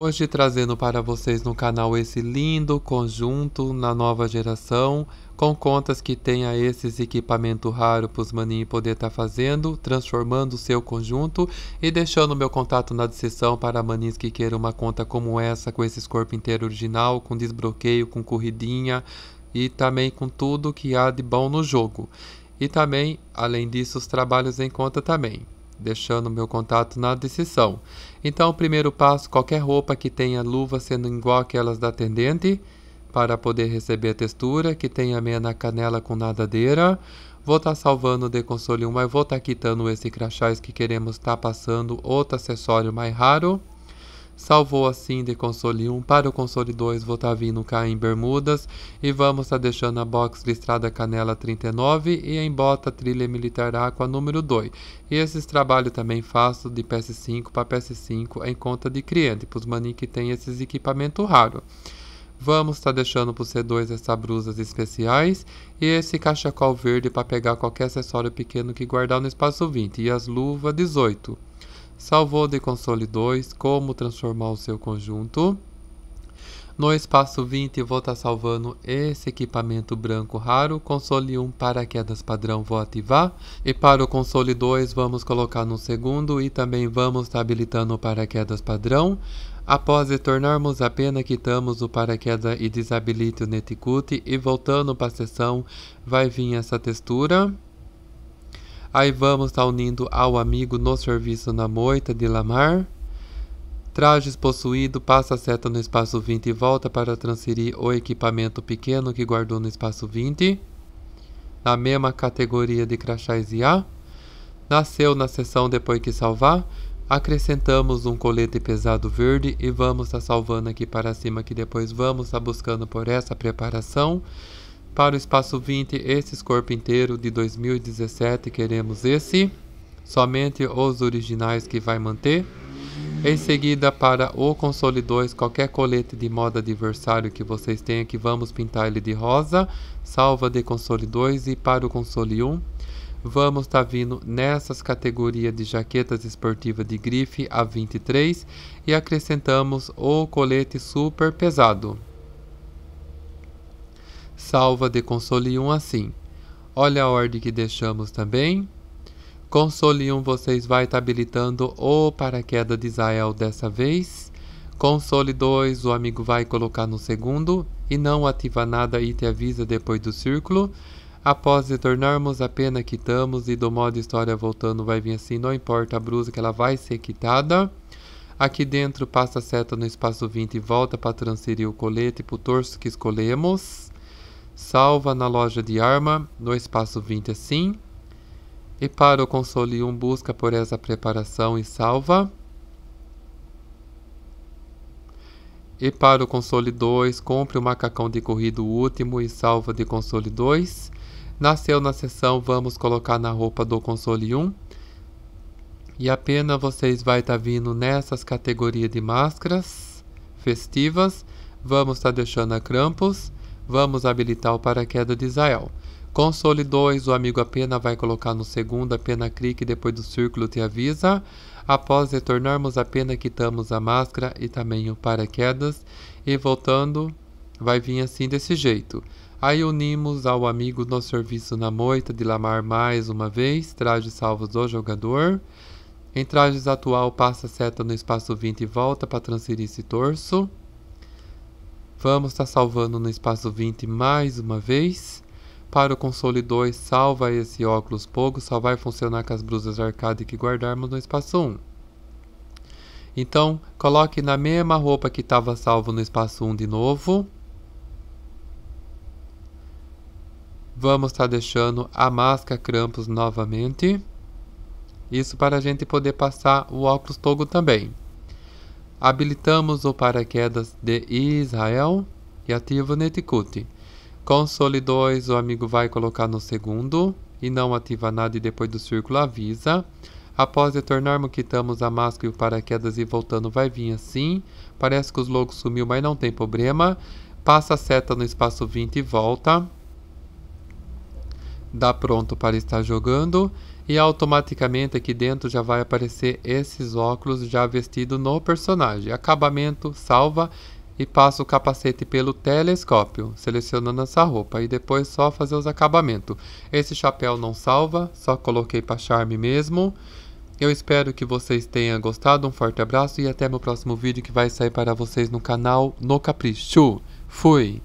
Hoje trazendo para vocês no canal esse lindo conjunto na nova geração, com contas que tenha esses equipamento raro para os maninhos poder estar tá fazendo, transformando o seu conjunto e deixando meu contato na descrição para maninhos que queiram uma conta como essa, com esse corpo inteiro original, com desbloqueio, com corridinha e também com tudo que há de bom no jogo. E também, além disso, os trabalhos em conta também deixando meu contato na decisão. Então, o primeiro passo, qualquer roupa que tenha luva sendo igual aquelas da atendente, para poder receber a textura, que tenha meia na canela com nadadeira. Vou estar tá salvando o deconsole 1, mas vou estar tá quitando esse crachás que queremos estar tá passando outro acessório mais raro. Salvou assim de console 1 para o console 2, Votavino cá em Bermudas e vamos estar tá deixando a box listrada Canela 39 e em bota trilha militar Aqua número 2. E esses trabalhos também faço de PS5 para PS5 em conta de cliente, para os maninhos que tem esses equipamento raro. Vamos estar tá deixando para o C2 essas brusas especiais e esse cachecol verde para pegar qualquer acessório pequeno que guardar no espaço 20 e as luvas 18 salvou de console 2, como transformar o seu conjunto. No espaço 20, vou estar tá salvando esse equipamento branco raro. Console 1, paraquedas padrão, vou ativar. E para o console 2, vamos colocar no segundo e também vamos estar tá habilitando o paraquedas padrão. Após retornarmos a pena, quitamos o paraquedas e desabilite o Netcut. E voltando para a seção, vai vir essa textura. Aí vamos estar tá unindo ao amigo no serviço na moita de Lamar. Trajes possuído, passa a seta no espaço 20 e volta para transferir o equipamento pequeno que guardou no espaço 20. Na mesma categoria de crachás e A. Nasceu na seção depois que salvar. Acrescentamos um colete pesado verde e vamos estar tá salvando aqui para cima que depois vamos estar tá buscando por essa preparação. Para o espaço 20, esse corpo inteiro de 2017, queremos esse. Somente os originais que vai manter. Em seguida, para o console 2, qualquer colete de moda adversário que vocês tenham, que vamos pintar ele de rosa. Salva de console 2 e para o console 1. Vamos estar tá vindo nessas categorias de jaquetas esportivas de grife a 23 e acrescentamos o colete super pesado salva de console 1 assim. Olha a ordem que deixamos também. console 1 vocês vai estar tá habilitando o paraquedas de Israel dessa vez. Console 2 o amigo vai colocar no segundo e não ativa nada e te avisa depois do círculo. Após retornarmos a pena quitamos e do modo história voltando vai vir assim, não importa a brusa que ela vai ser quitada. Aqui dentro passa a seta no espaço 20 e volta para transferir o colete para o torso que escolhemos salva na loja de arma, no espaço 20 assim. E para o console 1 busca por essa preparação e salva. E para o console 2, compre o macacão de corrido último e salva de console 2. Nasceu na sessão vamos colocar na roupa do console 1. Um. E apenas vocês vai estar tá vindo nessas categorias de máscaras festivas. Vamos estar tá deixando a Krampus Vamos habilitar o paraquedas de Israel. Console 2, o amigo Apena vai colocar no segundo, Apena clique depois do círculo te avisa. Após retornarmos, Apena quitamos a máscara e também o paraquedas. E voltando, vai vir assim desse jeito. Aí unimos ao amigo nosso serviço na moita de Lamar mais uma vez, trajes salvos do jogador. Em trajes atual, passa a seta no espaço 20 e volta para transferir esse torso. Vamos estar tá salvando no espaço 20 mais uma vez. Para o console 2, salva esse óculos pouco, só vai funcionar com as blusas arcade que guardarmos no espaço 1. Então, coloque na mesma roupa que estava salvo no espaço 1 de novo. Vamos estar tá deixando a máscara Krampus novamente. Isso para a gente poder passar o óculos Togo também. Habilitamos o paraquedas de Israel e ativo Netcut. console soli 2, o amigo vai colocar no segundo e não ativa nada e depois do círculo avisa. Após retornarmos, quitamos a máscara e o paraquedas e voltando vai vir assim. Parece que os logos sumiu, mas não tem problema. Passa a seta no espaço 20 e volta. Dá pronto para estar jogando e automaticamente aqui dentro já vai aparecer esses óculos já vestido no personagem. Acabamento, salva e passa o capacete pelo telescópio, selecionando essa roupa e depois só fazer os acabamentos. Esse chapéu não salva, só coloquei para charme mesmo. Eu espero que vocês tenham gostado, um forte abraço e até meu próximo vídeo que vai sair para vocês no canal No Capricho. Fui!